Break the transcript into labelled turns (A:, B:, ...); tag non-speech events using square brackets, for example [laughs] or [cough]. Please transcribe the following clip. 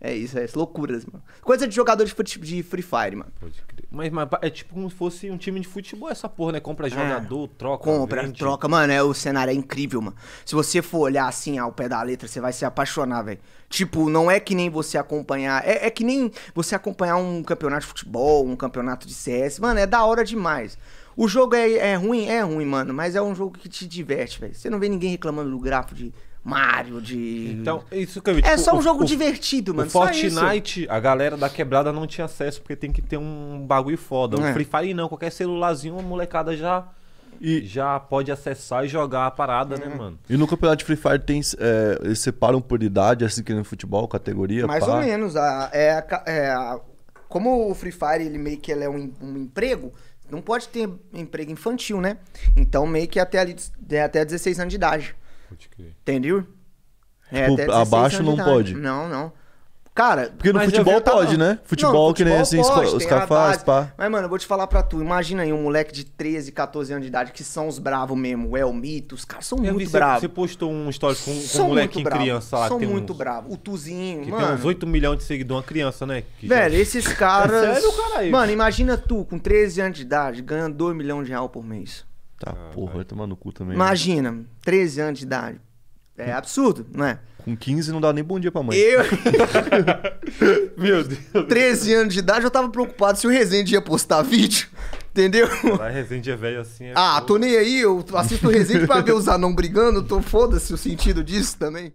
A: É isso, é isso. Loucuras, mano. Coisa de jogador de, de Free Fire, mano. Pode crer.
B: Mas, mas é tipo como se fosse um time de futebol essa porra, né? Compra é. jogador,
A: troca. Compra, vende. troca. Mano, é, o cenário é incrível, mano. Se você for olhar assim ao pé da letra, você vai se apaixonar, velho. Tipo, não é que nem você acompanhar. É, é que nem você acompanhar um campeonato de futebol, um campeonato de CS. Mano, é da hora demais. O jogo é, é ruim? É ruim, mano. Mas é um jogo que te diverte,
B: velho. Você não vê ninguém reclamando do gráfico de
A: Mario, de.
B: Então, é isso que eu vi, É tipo, só um o, jogo o,
A: divertido, mano. O Fortnite,
B: a galera da quebrada não tinha acesso, porque tem que ter um bagulho foda. É. Free Fire não, qualquer celularzinho, a molecada já. E já pode acessar e jogar a parada, né, uhum. mano? E no campeonato de Free Fire tem, é, eles separam por idade, assim que no futebol, categoria? Mais ou menos.
A: A, é, a, é a, como o Free Fire ele meio que ele é um, um emprego, não pode ter emprego infantil, né? Então meio que até ali, é, até 16 anos de idade. Pode crer. Entendeu? É, tipo, abaixo não pode. Não, não. Cara, porque no futebol pode, né? Futebol, não, futebol que nem pode, assim, os caras fazem, pá. Mas, mano, eu vou te falar pra tu. Imagina aí um moleque de 13, 14 anos de idade, que são os bravos mesmo. O Mito, os caras
B: são eu muito bravos. Você postou um story com, com um moleque criança lá. São que muito uns...
A: bravos. O Tuzinho, que mano. Tem uns
B: 8 milhões de seguidores, uma criança, né? Que
A: Velho, já... esses caras... [laughs] é sério, cara? Mano, imagina tu, com 13 anos de idade, ganhando 2 milhões de reais por mês.
B: Tá, ah, porra, vai tomar no cu também. Né? Imagina,
A: né? 13 anos de idade. É absurdo, não é? Com 15 não dá nem bom dia pra mãe. Eu. [laughs] Meu Deus. 13 anos de idade eu tava preocupado se o Rezende ia postar vídeo. Entendeu? Vai, Rezende
B: é velho assim. É ah, foda. tô nem aí, eu assisto o Rezende pra ver os
A: anão brigando, tô foda-se o sentido disso também.